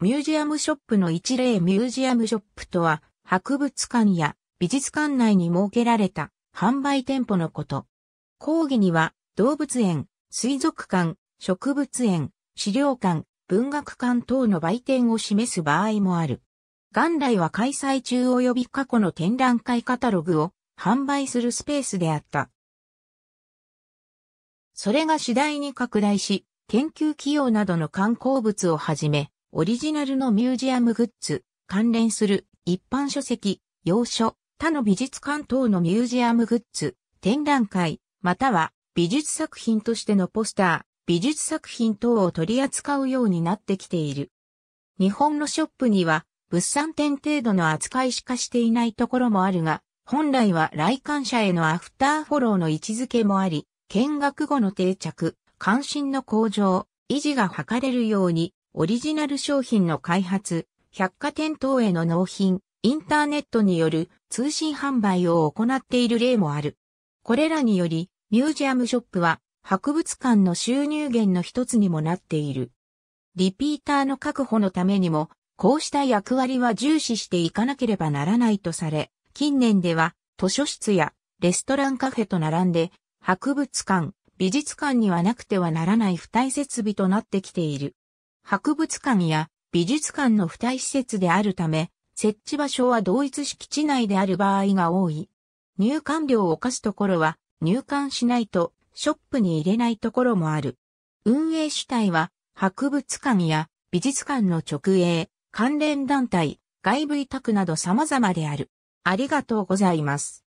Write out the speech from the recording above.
ミュージアムショップの一例ミュージアムショップとは、博物館や美術館内に設けられた販売店舗のこと。講義には、動物園、水族館、植物園、資料館、文学館等の売店を示す場合もある。元来は開催中及び過去の展覧会カタログを販売するスペースであった。それが次第に拡大し、研究企業などの観光物をはじめ、オリジナルのミュージアムグッズ、関連する一般書籍、洋書、他の美術館等のミュージアムグッズ、展覧会、または美術作品としてのポスター、美術作品等を取り扱うようになってきている。日本のショップには物産展程度の扱いしかしていないところもあるが、本来は来館者へのアフターフォローの位置づけもあり、見学後の定着、関心の向上、維持が図れるように、オリジナル商品の開発、百貨店等への納品、インターネットによる通信販売を行っている例もある。これらにより、ミュージアムショップは博物館の収入源の一つにもなっている。リピーターの確保のためにも、こうした役割は重視していかなければならないとされ、近年では図書室やレストランカフェと並んで、博物館、美術館にはなくてはならない付帯設備となってきている。博物館や美術館の付帯施設であるため、設置場所は同一敷地内である場合が多い。入館料を課すところは、入館しないと、ショップに入れないところもある。運営主体は、博物館や美術館の直営、関連団体、外部委託など様々である。ありがとうございます。